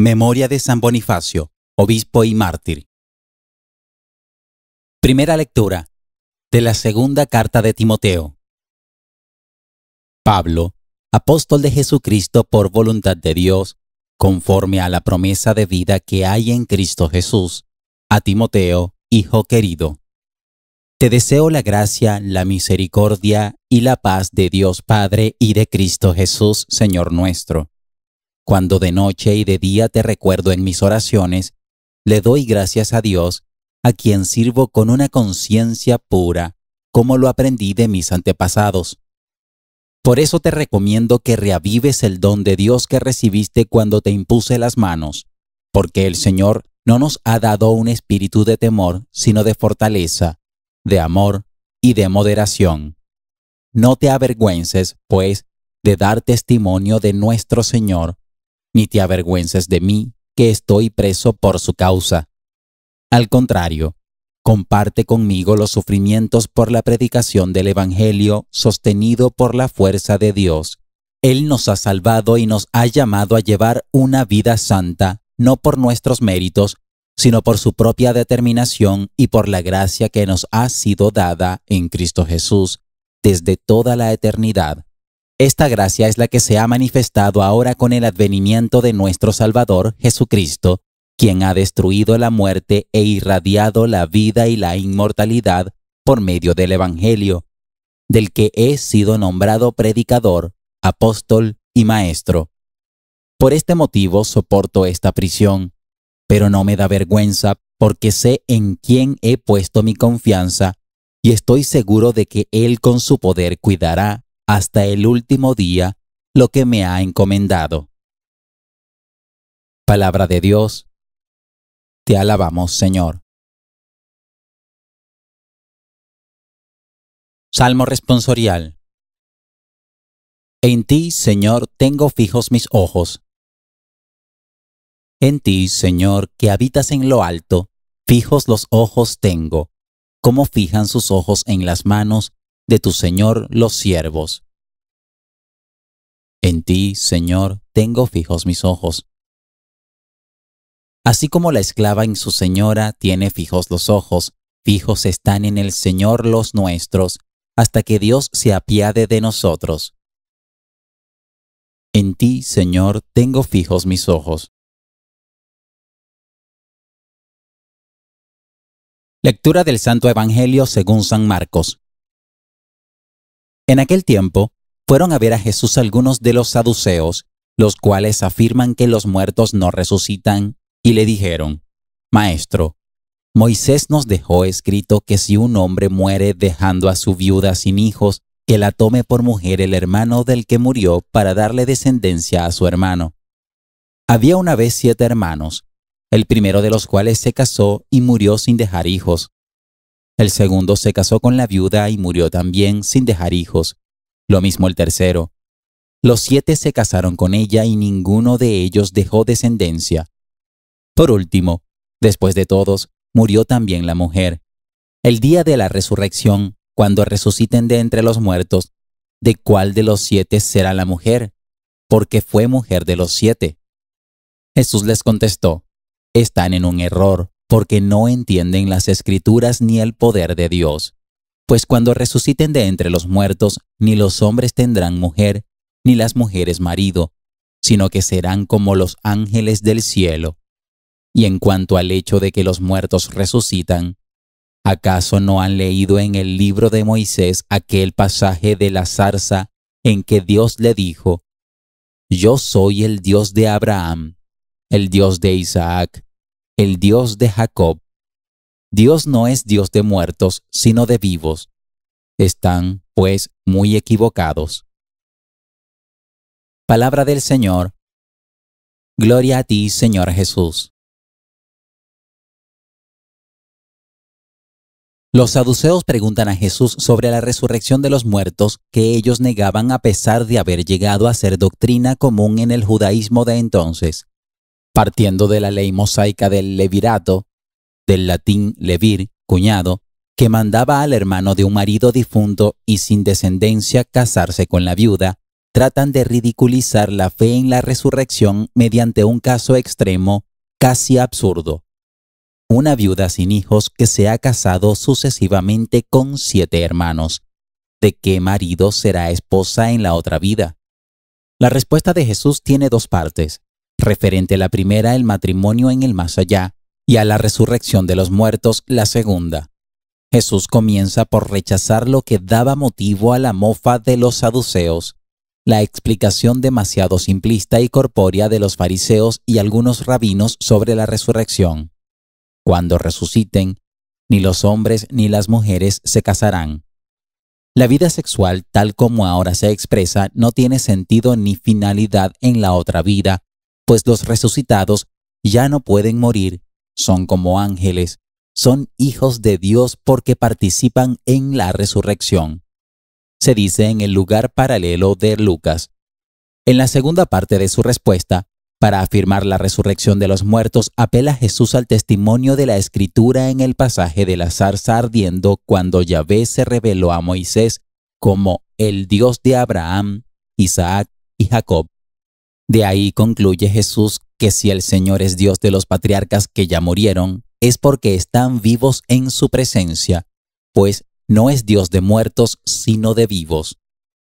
Memoria de San Bonifacio, obispo y mártir. Primera lectura de la segunda carta de Timoteo. Pablo, apóstol de Jesucristo por voluntad de Dios, conforme a la promesa de vida que hay en Cristo Jesús, a Timoteo, hijo querido. Te deseo la gracia, la misericordia y la paz de Dios Padre y de Cristo Jesús, Señor nuestro cuando de noche y de día te recuerdo en mis oraciones, le doy gracias a Dios, a quien sirvo con una conciencia pura, como lo aprendí de mis antepasados. Por eso te recomiendo que reavives el don de Dios que recibiste cuando te impuse las manos, porque el Señor no nos ha dado un espíritu de temor, sino de fortaleza, de amor y de moderación. No te avergüences, pues, de dar testimonio de nuestro Señor, ni te avergüences de mí, que estoy preso por su causa. Al contrario, comparte conmigo los sufrimientos por la predicación del Evangelio sostenido por la fuerza de Dios. Él nos ha salvado y nos ha llamado a llevar una vida santa, no por nuestros méritos, sino por su propia determinación y por la gracia que nos ha sido dada en Cristo Jesús desde toda la eternidad esta gracia es la que se ha manifestado ahora con el advenimiento de nuestro Salvador, Jesucristo, quien ha destruido la muerte e irradiado la vida y la inmortalidad por medio del Evangelio, del que he sido nombrado predicador, apóstol y maestro. Por este motivo soporto esta prisión, pero no me da vergüenza porque sé en quién he puesto mi confianza y estoy seguro de que Él con su poder cuidará hasta el último día lo que me ha encomendado. Palabra de Dios. Te alabamos, Señor. Salmo responsorial. En ti, Señor, tengo fijos mis ojos. En ti, Señor, que habitas en lo alto, fijos los ojos tengo, como fijan sus ojos en las manos de tu Señor los siervos. En ti, Señor, tengo fijos mis ojos. Así como la esclava en su señora tiene fijos los ojos, fijos están en el Señor los nuestros, hasta que Dios se apiade de nosotros. En ti, Señor, tengo fijos mis ojos. Lectura del Santo Evangelio según San Marcos. En aquel tiempo, fueron a ver a Jesús algunos de los saduceos, los cuales afirman que los muertos no resucitan, y le dijeron, Maestro, Moisés nos dejó escrito que si un hombre muere dejando a su viuda sin hijos, que la tome por mujer el hermano del que murió para darle descendencia a su hermano. Había una vez siete hermanos, el primero de los cuales se casó y murió sin dejar hijos. El segundo se casó con la viuda y murió también sin dejar hijos. Lo mismo el tercero. Los siete se casaron con ella y ninguno de ellos dejó descendencia. Por último, después de todos, murió también la mujer. El día de la resurrección, cuando resuciten de entre los muertos, ¿de cuál de los siete será la mujer? Porque fue mujer de los siete. Jesús les contestó, están en un error porque no entienden las escrituras ni el poder de Dios. Pues cuando resuciten de entre los muertos, ni los hombres tendrán mujer, ni las mujeres marido, sino que serán como los ángeles del cielo. Y en cuanto al hecho de que los muertos resucitan, ¿acaso no han leído en el libro de Moisés aquel pasaje de la zarza en que Dios le dijo, Yo soy el Dios de Abraham, el Dios de Isaac el Dios de Jacob. Dios no es Dios de muertos, sino de vivos. Están, pues, muy equivocados. Palabra del Señor. Gloria a ti, Señor Jesús. Los saduceos preguntan a Jesús sobre la resurrección de los muertos que ellos negaban a pesar de haber llegado a ser doctrina común en el judaísmo de entonces partiendo de la ley mosaica del levirato, del latín levir, cuñado, que mandaba al hermano de un marido difunto y sin descendencia casarse con la viuda, tratan de ridiculizar la fe en la resurrección mediante un caso extremo casi absurdo. Una viuda sin hijos que se ha casado sucesivamente con siete hermanos. ¿De qué marido será esposa en la otra vida? La respuesta de Jesús tiene dos partes referente a la primera, el matrimonio en el más allá, y a la resurrección de los muertos, la segunda. Jesús comienza por rechazar lo que daba motivo a la mofa de los saduceos, la explicación demasiado simplista y corpórea de los fariseos y algunos rabinos sobre la resurrección. Cuando resuciten, ni los hombres ni las mujeres se casarán. La vida sexual, tal como ahora se expresa, no tiene sentido ni finalidad en la otra vida, pues los resucitados ya no pueden morir, son como ángeles, son hijos de Dios porque participan en la resurrección. Se dice en el lugar paralelo de Lucas. En la segunda parte de su respuesta, para afirmar la resurrección de los muertos, apela Jesús al testimonio de la Escritura en el pasaje de la zarza ardiendo cuando Yahvé se reveló a Moisés como el Dios de Abraham, Isaac y Jacob. De ahí concluye Jesús que si el Señor es Dios de los patriarcas que ya murieron, es porque están vivos en su presencia, pues no es Dios de muertos, sino de vivos.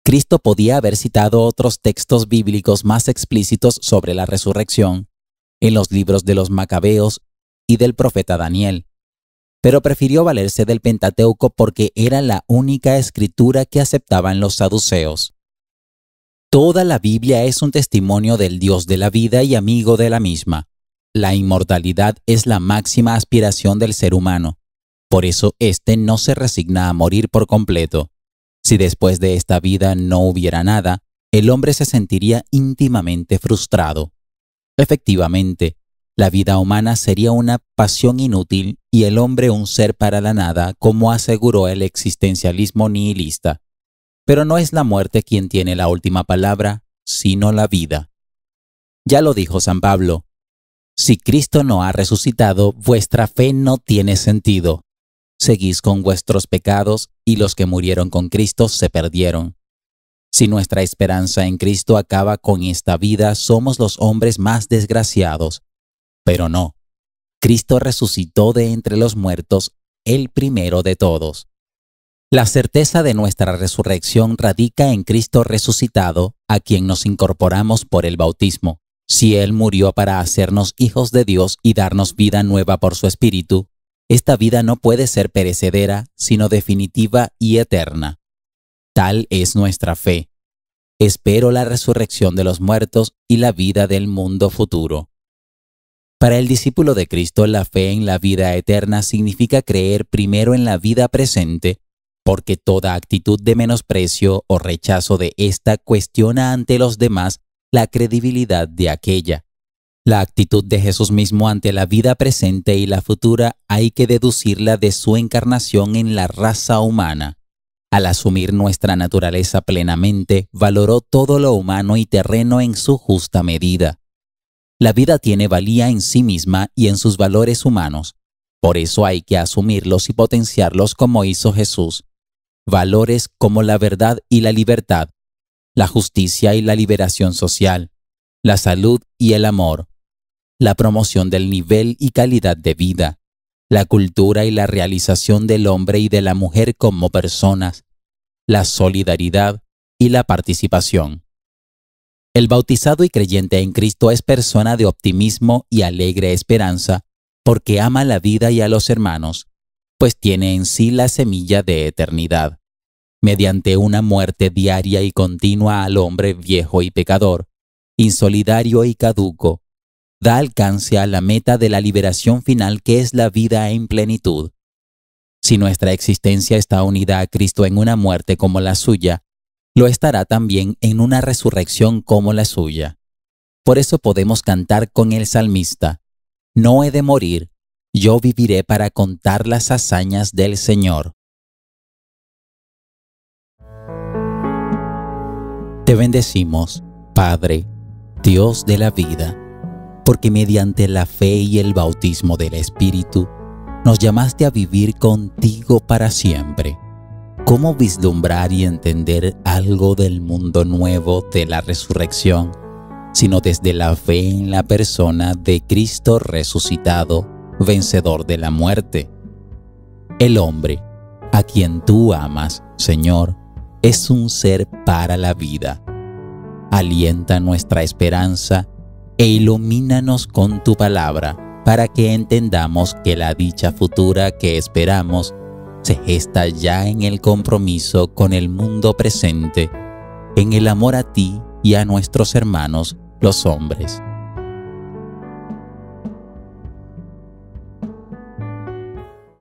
Cristo podía haber citado otros textos bíblicos más explícitos sobre la resurrección, en los libros de los Macabeos y del profeta Daniel, pero prefirió valerse del Pentateuco porque era la única escritura que aceptaban los saduceos. Toda la Biblia es un testimonio del Dios de la vida y amigo de la misma. La inmortalidad es la máxima aspiración del ser humano. Por eso éste no se resigna a morir por completo. Si después de esta vida no hubiera nada, el hombre se sentiría íntimamente frustrado. Efectivamente, la vida humana sería una pasión inútil y el hombre un ser para la nada, como aseguró el existencialismo nihilista. Pero no es la muerte quien tiene la última palabra, sino la vida. Ya lo dijo San Pablo, si Cristo no ha resucitado, vuestra fe no tiene sentido. Seguís con vuestros pecados y los que murieron con Cristo se perdieron. Si nuestra esperanza en Cristo acaba con esta vida, somos los hombres más desgraciados. Pero no, Cristo resucitó de entre los muertos, el primero de todos. La certeza de nuestra resurrección radica en Cristo resucitado, a quien nos incorporamos por el bautismo. Si Él murió para hacernos hijos de Dios y darnos vida nueva por su Espíritu, esta vida no puede ser perecedera, sino definitiva y eterna. Tal es nuestra fe. Espero la resurrección de los muertos y la vida del mundo futuro. Para el discípulo de Cristo, la fe en la vida eterna significa creer primero en la vida presente porque toda actitud de menosprecio o rechazo de ésta cuestiona ante los demás la credibilidad de aquella. La actitud de Jesús mismo ante la vida presente y la futura hay que deducirla de su encarnación en la raza humana. Al asumir nuestra naturaleza plenamente, valoró todo lo humano y terreno en su justa medida. La vida tiene valía en sí misma y en sus valores humanos. Por eso hay que asumirlos y potenciarlos como hizo Jesús, valores como la verdad y la libertad, la justicia y la liberación social, la salud y el amor, la promoción del nivel y calidad de vida, la cultura y la realización del hombre y de la mujer como personas, la solidaridad y la participación. El bautizado y creyente en Cristo es persona de optimismo y alegre esperanza porque ama la vida y a los hermanos, pues tiene en sí la semilla de eternidad. Mediante una muerte diaria y continua al hombre viejo y pecador, insolidario y caduco, da alcance a la meta de la liberación final que es la vida en plenitud. Si nuestra existencia está unida a Cristo en una muerte como la suya, lo estará también en una resurrección como la suya. Por eso podemos cantar con el salmista, No he de morir, yo viviré para contar las hazañas del Señor. Te bendecimos, Padre, Dios de la vida, porque mediante la fe y el bautismo del Espíritu, nos llamaste a vivir contigo para siempre. ¿Cómo vislumbrar y entender algo del mundo nuevo de la resurrección, sino desde la fe en la persona de Cristo resucitado? vencedor de la muerte. El hombre, a quien tú amas, Señor, es un ser para la vida. Alienta nuestra esperanza e ilumínanos con tu palabra para que entendamos que la dicha futura que esperamos se gesta ya en el compromiso con el mundo presente, en el amor a ti y a nuestros hermanos los hombres.